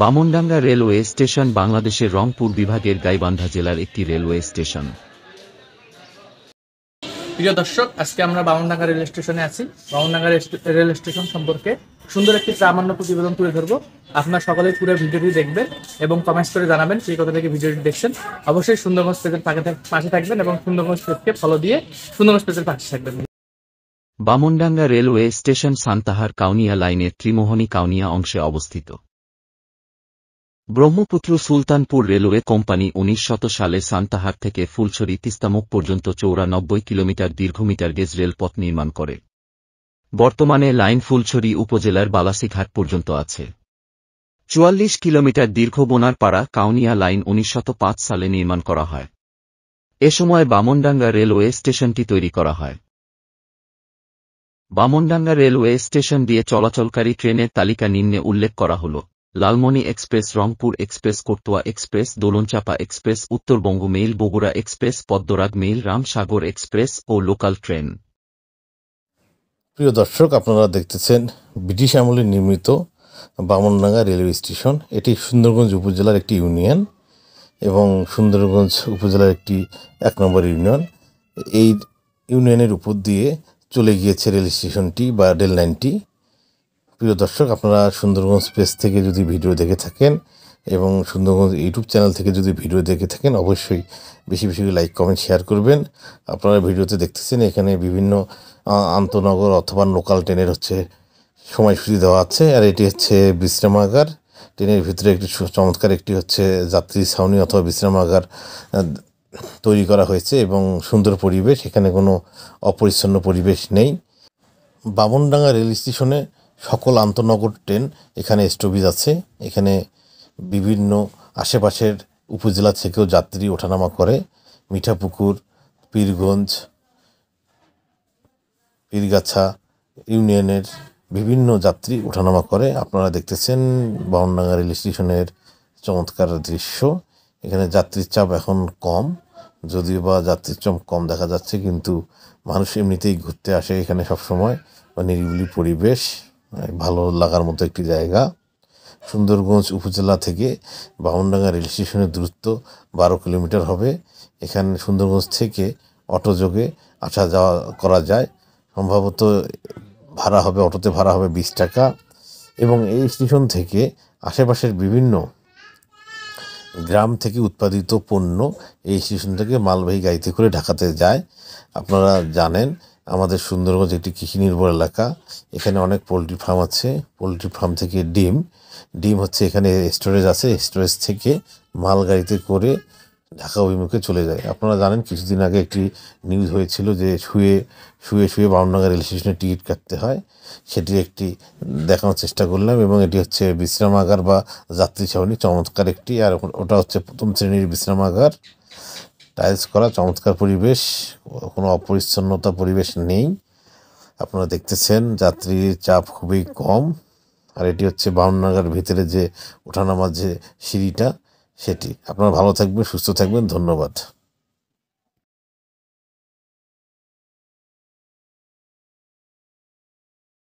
Bamandanga railway station বাংলাদেশের রংপুর বিভাগের গাইবান্ধা জেলার একটি রেলওয়ে স্টেশন প্রিয় দর্শক আজকে আমরা বামনডাঙ্গা রেল স্টেশনে আছি বামনডাঙ্গা রেল স্টেশন সম্পর্কে সুন্দর একটি প্রামাণ্য প্রতিবেদন তুলে ধরবো আপনার সকলে পুরো ভিডিওটি দেখবেন এবং কমেন্টস করে জানাবেন সেই কথা থেকে ভিডিওটি দেখছেন অবশ্যই সুন্দরগঞ্জ পেজের পাশে থাকবেন এবং সুন্দরগঞ্জ পেজকে ফলো দিয়ে সুন্দরগঞ্জ পেজের পাশে থাকবেন বামনডাঙ্গা রেলওয়ে স্টেশন সান্তাহার কাউনিয়া লাইনের ত্রিমোহনী কাউনিয়া অংশে অবস্থিত ব্রহ্মপুত্র সুলতানপুর রেলওয়ে কোম্পানি উনিশ সালে সান্তাহার থেকে ফুলছড়ি তিস্তামুখ পর্যন্ত চৌরানব্বই কিলোমিটার দীর্ঘমিটার গেজ রেলপথ নির্মাণ করে বর্তমানে লাইন ফুলছড়ি উপজেলার বালাসিঘাট পর্যন্ত আছে চুয়াল্লিশ কিলোমিটার দীর্ঘ বোনারপাড়া কাউনিয়া লাইন উনিশ সালে নির্মাণ করা হয় এ সময় বামনডাঙ্গা রেলওয়ে স্টেশনটি তৈরি করা হয় বামনডাঙ্গা রেলওয়ে স্টেশন দিয়ে চলাচলকারী ট্রেনের তালিকা নিম্নে উল্লেখ করা হলো লালমনি এক্সপ্রেস রংপুর এক্সপ্রেস কোটুয়া express Dolonchapa express Uttarbanga mail Bogura express Padmarag mail Ramsagar express ও লোকাল ট্রেন প্রিয় দর্শক আপনারা দেখতেছেন ব্রিটিশ আমলে নির্মিত বামনডাঙ্গা রেলওয়ে স্টেশন এটি সুন্দরগঞ্জ উপজেলার একটি ইউনিয়ন এবং সুন্দরগঞ্জ উপজেলার একটি এক নম্বর ইউনিয়ন এই ইউনিয়নের উপর দিয়ে চলে গিয়েছে রেল স্টেশনটি বা রেল লাইনটি প্রিয় দর্শক আপনারা সুন্দরগঞ্জ স্পেস থেকে যদি ভিডিও দেখে থাকেন এবং সুন্দরগঞ্জ ইউটিউব চ্যানেল থেকে যদি ভিডিও দেখে থাকেন অবশ্যই বেশি বেশি লাইক কমেন্ট শেয়ার করবেন আপনারা ভিডিওতে দেখতেছেন এখানে বিভিন্ন আন্তনগর অথবা লোকাল ট্রেনের হচ্ছে সময়সূচি দেওয়া আছে আর এটি হচ্ছে বিশ্রামাগার ট্রেনের ভিতরে একটি চমৎকার একটি হচ্ছে যাত্রী ছাউনি অথবা বিশ্রামাগার তৈরি করা হয়েছে এবং সুন্দর পরিবেশ এখানে কোনো অপরিচ্ছন্ন পরিবেশ নেই বামনডাঙ্গা রেল স্টেশনে সকল আন্তনগর ট্রেন এখানে স্টপেজ আছে এখানে বিভিন্ন আশেপাশের উপজেলা থেকেও যাত্রী ওঠানামা করে মিঠাপুকুর পীরগঞ্জ পীরগাছা ইউনিয়নের বিভিন্ন যাত্রী ওঠানামা করে আপনারা দেখতেছেন বাউনডাঙ্গা রেল স্টেশনের চমৎকার দৃশ্য এখানে যাত্রীর চাপ এখন কম যদিও বা যাত্রীর চাপ কম দেখা যাচ্ছে কিন্তু মানুষ এমনিতেই ঘুরতে আসে এখানে সবসময় বা নিরিবিলি পরিবেশ ভালো লাগার মতো একটি জায়গা সুন্দরগঞ্জ উপজেলা থেকে বামনডাঙ্গা রেল স্টেশনের দূরত্ব বারো কিলোমিটার হবে এখানে সুন্দরগঞ্জ থেকে অটোযোগে আসা যাওয়া করা যায় সম্ভবত ভাড়া হবে অটোতে ভাড়া হবে বিশ টাকা এবং এই স্টেশন থেকে আশেপাশের বিভিন্ন গ্রাম থেকে উৎপাদিত পণ্য এই স্টেশন থেকে মালবাহী গাড়িতে করে ঢাকাতে যায় আপনারা জানেন আমাদের সুন্দরগঞ্জ একটি কৃষি নির্ভর এলাকা এখানে অনেক পোলট্রি ফার্ম আছে পোলট্রি ফার্ম থেকে ডিম ডিম হচ্ছে এখানে স্টোরেজ আছে স্টোরেজ থেকে মাল গাড়িতে করে ঢাকা অভিমুখে চলে যায় আপনারা জানেন কিছুদিন আগে একটি নিউজ হয়েছিল যে শুয়ে শুয়ে শুয়ে বামনগর রেল স্টেশনে টিকিট কাটতে হয় সেটি একটি দেখানোর চেষ্টা করলাম এবং এটি হচ্ছে বিশ্রামাগার বা যাত্রী ছাউনি চমৎকার একটি আর ওটা হচ্ছে প্রথম শ্রেণীর বিশ্রামাগার টাইলস করা চমৎকার পরিবেশ কোনো অপরিচ্ছন্নতা পরিবেশ নেই আপনারা দেখতেছেন যাত্রীর চাপ খুবই কম আর এটি হচ্ছে বাউন্নাগার ভিতরে যে ওঠানামার যে সিঁড়িটা সেটি আপনারা ভালো থাকবেন সুস্থ থাকবেন ধন্যবাদ